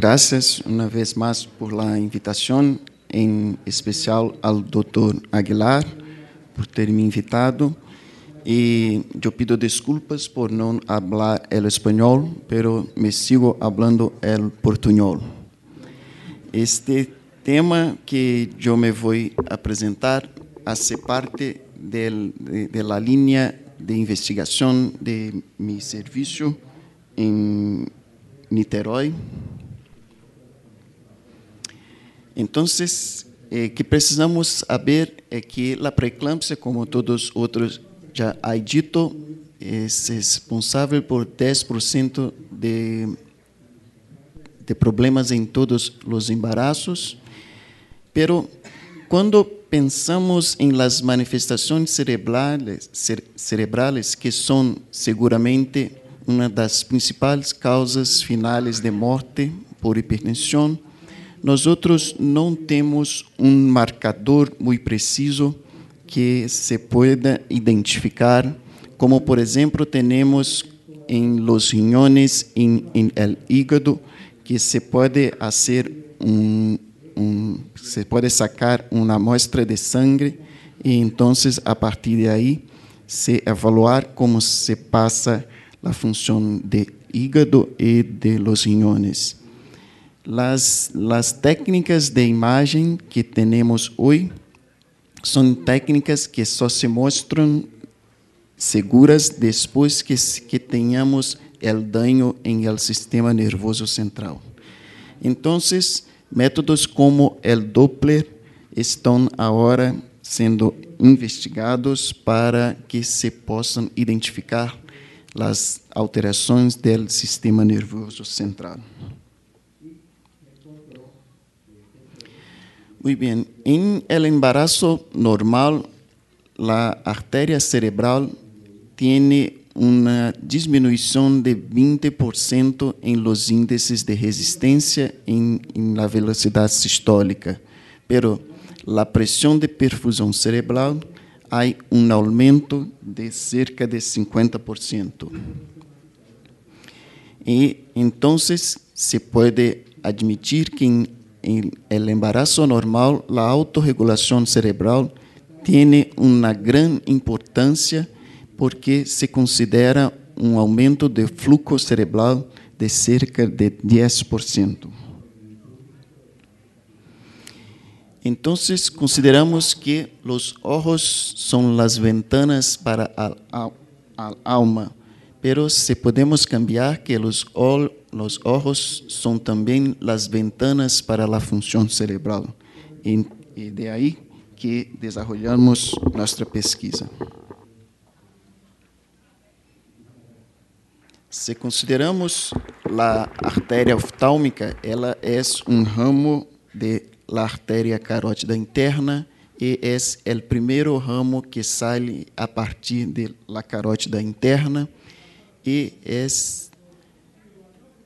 Graças uma vez mais por la invitação, em especial ao Dr. Aguilar por ter me invitado. E eu pido desculpas por não falar el espanhol, pero me sigo hablando el portuñol. Este tema que eu me vou apresentar faz parte da la línea de investigação de meu serviço em Niterói, então, eh, que precisamos saber é eh, que a preeclampsia, como todos outros já há dito, é responsável por 10% de, de problemas em todos os embarazos. Pero quando pensamos em las manifestações cerebrales, cerebrales que são seguramente uma das principais causas finais de morte por hipertensão, nós outros não temos um marcador muito preciso que se pueda identificar, como por exemplo temos em los riñones, em, em el hígado, que se pode fazer um, um, se pode sacar uma amostra de sangue e então a partir de aí se evaluar como se passa a função de hígado e de los riñones. Las, las técnicas de imagem que temos hoje são técnicas que só se mostram seguras depois que, que tenhamos o dano em el sistema nervoso central. Então, métodos como o Doppler estão agora sendo investigados para que se possam identificar as alterações do sistema nervoso central. Muy bien, en el embarazo normal, la arteria cerebral tiene uma diminuição de 20% em los índices de resistência em, na la velocidade sistólica, pero la presión de perfusão cerebral há um aumento de cerca de 50%. E então se pode admitir que em en el embarazo normal, a autorregulação cerebral tem uma grande importância porque se considera um aumento de fluxo cerebral de cerca de 10%. Então, consideramos que os ojos são as ventanas para a alma, mas se podemos cambiar que los los ojos son también las ventanas para la función cerebral. Y, y de ahí que desarrollamos nuestra pesquisa. Se consideramos a artéria oftálmica, ela é um ramo da artéria carótida interna e é o primeiro ramo que sai a partir da carótida interna e é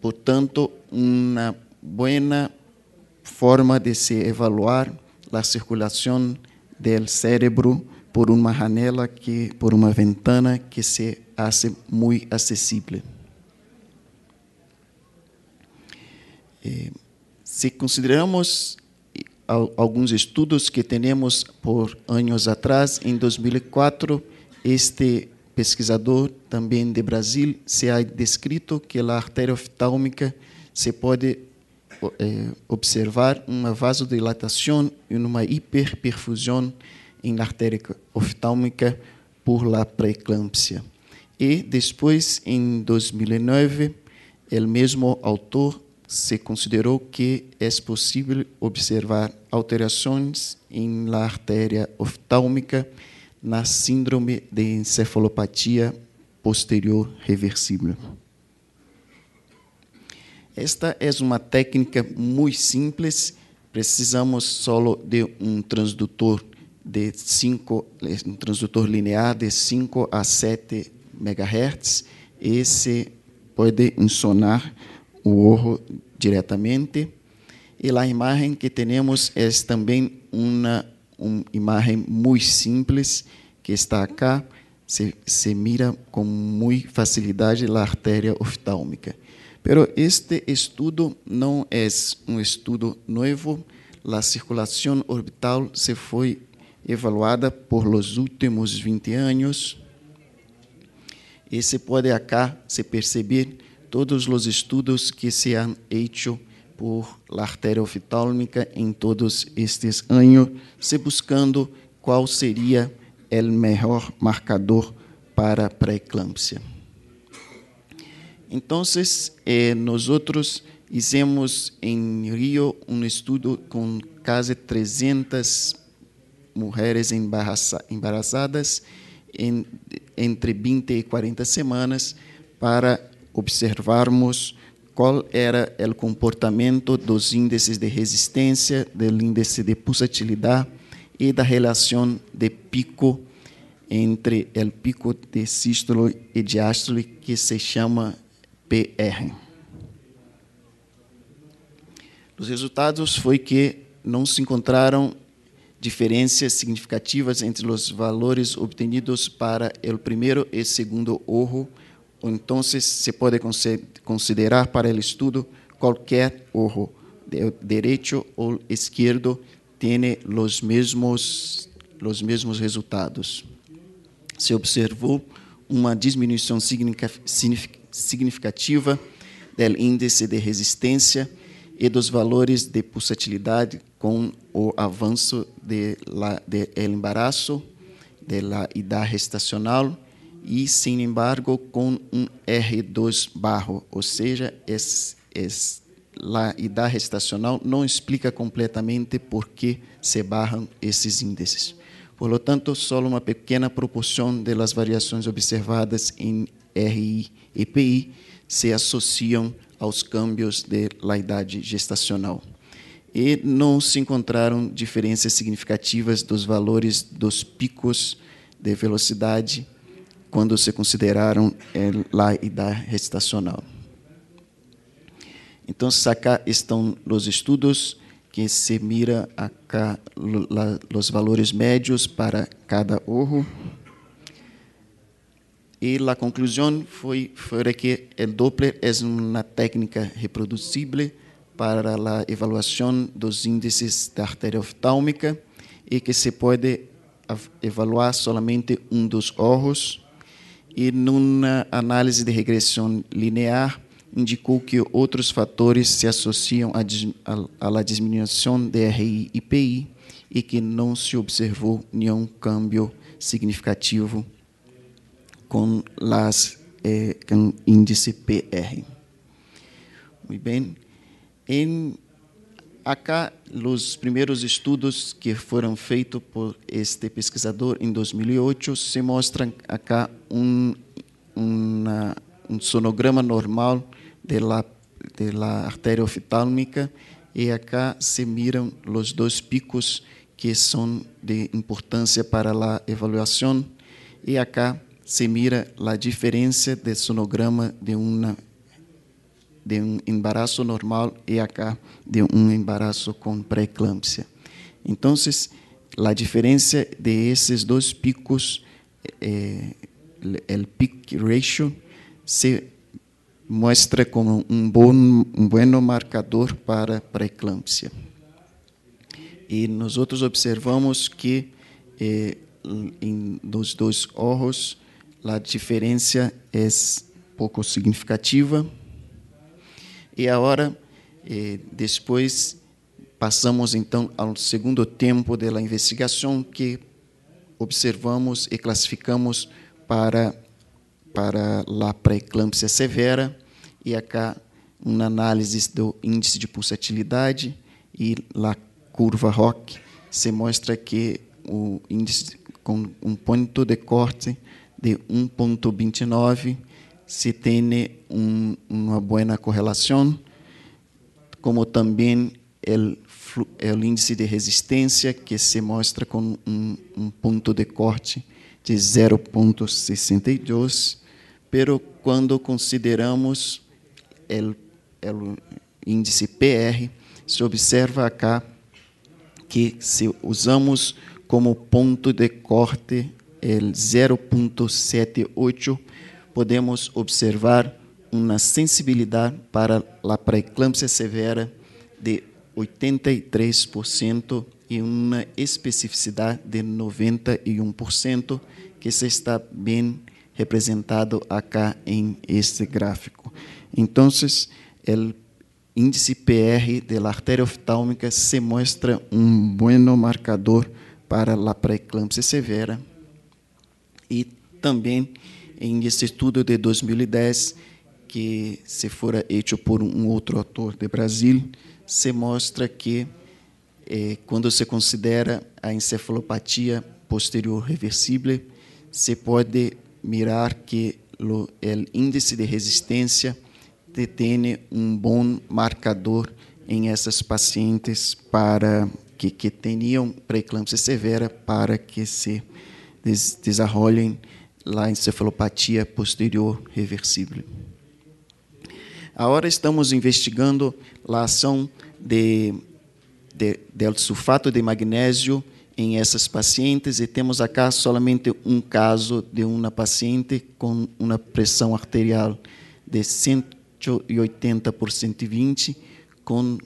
Portanto, uma boa forma de se evaluar a circulação do cérebro por uma janela que por uma ventana que se faz muito acessível. Eh, se consideramos alguns estudos que temos por anos atrás, em 2004, este pesquisador também de Brasil, se ha descrito que na artéria oftálmica se pode eh, observar uma vasodilatação e uma hiperperfusão na artéria oftálmica por la preeclâmpsia. E depois, em 2009, o mesmo autor se considerou que é possível observar alterações em la artéria oftálmica na síndrome de encefalopatia posterior reversível. Esta é uma técnica muito simples, precisamos só de um transdutor de cinco, um transdutor linear de 5 a 7 MHz. Esse pode ensonar o ouro diretamente. E a imagem que temos é também uma uma imagem muito simples que está aqui. se, se mira com muita facilidade a artéria oftálmica. Pero este estudo não é um estudo novo. A circulação orbital se foi evaluada por los últimos 20 anos. E se pode acá se perceber todos os estudos que se han hecho por la artéria oftálmica em todos estes anos, se buscando qual seria o melhor marcador para pré-eclâmpsia. Então, eh, nós outros fizemos em Rio um estudo com quase 300 mulheres embarazadas entre 20 e 40 semanas para observarmos qual era o comportamento dos índices de resistência, do índice de pulsatilidade e da relação de pico entre o pico de sístolo e diástole, que se chama PR. Os resultados foi que não se encontraram diferenças significativas entre os valores obtenidos para o primeiro e segundo ouro então, se pode considerar para o estudo qualquer ojo, direito ou esquerdo, tem os mesmos, os mesmos resultados. Se observou uma diminuição significativa do índice de resistência e dos valores de pulsatilidade com o avanço do de, embaraço, da idade gestacional e, sin embargo, com um R2 barro, ou seja, a idade lá e da estacional não explica completamente por que se barram esses índices. Por lo tanto, só uma pequena proporção das variações observadas em RI e PI se associam aos cambios de idade gestacional. E não se encontraram diferenças significativas dos valores dos picos de velocidade quando se consideraram eh, a lá e da recitacional. Então, acá estão os estudos que se mira acá os valores médios para cada ouro. E a conclusão foi, foi que o Doppler é uma técnica reproducible para a avaliação dos índices da artéria oftálmica e que se pode avaliar somente um dos órgãos e, numa análise de regressão linear, indicou que outros fatores se associam à diminuição de RI e PI e que não se observou nenhum câmbio significativo com las eh, com índice PR. Muito bem. Em acá os primeiros estudos que foram feitos por este pesquisador em 2008 se mostram acá um una, um sonograma normal de la, de la artéria oftálmica e acá se miram os dois picos que são de importância para a avaliação e acá se mira a diferença de sonograma de uma de um embaraço normal e acá de um embaraço com pré-eclâmpsia. Então, a diferença de esses dois picos eh, el peak ratio se mostra como um bom um bueno marcador para pré-eclâmpsia. E nós outros observamos que em, eh, nos dois olhos a diferença é pouco significativa. E agora, eh, depois, passamos então ao segundo tempo da investigação que observamos e classificamos para, para lá para eclâmpsia severa, e acá uma análise do índice de pulsatilidade e lá curva ROC, se mostra que o índice com um ponto de corte de 1.29 se tem um, uma boa correlação, como também o índice de resistência que se mostra com um, um ponto de corte de 0,62, pero quando consideramos o índice PR, se observa acá que se usamos como ponto de corte 0,78, podemos observar uma sensibilidade para a preeclâmpsia severa de 83% e uma especificidade de 91%, que se está bem representado acá em este gráfico. Então, o índice PR da artéria oftálmica se mostra um bom marcador para a preeclâmpsia severa. E também, em este estudo de 2010, que se for feito por um outro autor de Brasil, se mostra que eh, quando se considera a encefalopatia posterior reversível, se pode mirar que o índice de resistência detém um bom marcador em essas pacientes para que, que tenham preeclâmpsia severa para que se des desenvolvam a encefalopatia posterior reversível. Agora estamos investigando a ação de, de, de sulfato de magnésio em essas pacientes e temos acá somente um caso de uma paciente com uma pressão arterial de 180 por 120 com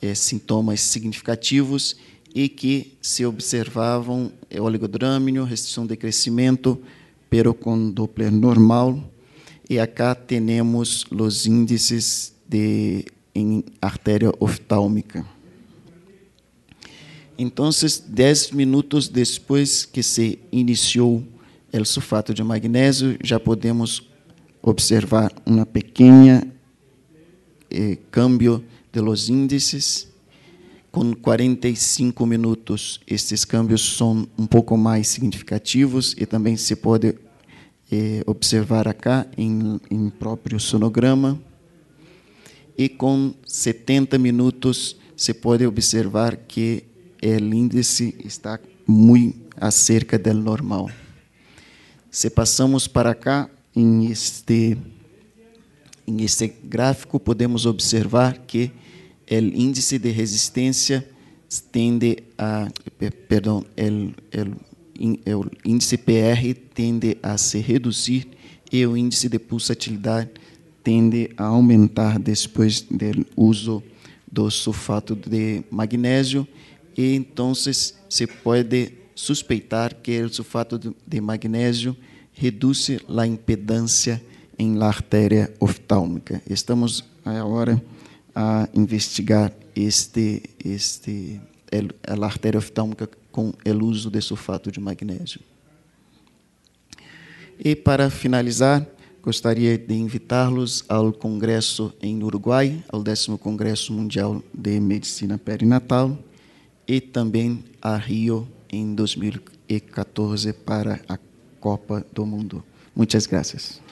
é, sintomas significativos e que se observavam eh, oligodrâmino, restrição de crescimento, pero com Doppler normal, e acá temos os índices de em artéria oftálmica. Então, 10 minutos depois que se iniciou o sulfato de magnésio, já podemos observar uma pequena eh, de los índices. Com 45 minutos, estes cambios são um pouco mais significativos e também se pode observar acá em, em próprio sonograma. E com 70 minutos se pode observar que o índice está muito acerca do normal. Se passamos para cá, em este, em este gráfico, podemos observar que o índice de resistência tende a, perdão, el, el é o índice PR tende a se reduzir e o índice de pulsatilidade tende a aumentar depois do uso do sulfato de magnésio e então se pode suspeitar que o sulfato de magnésio reduz a impedância em la artéria oftálmica. Estamos eh, agora a investigar este este a artéria oftálmica com eluso de sulfato de magnésio. E para finalizar, gostaria de invitá-los ao congresso em Uruguai, ao 10 Congresso Mundial de Medicina Perinatal e também a Rio em 2014 para a Copa do Mundo. Muitas graças.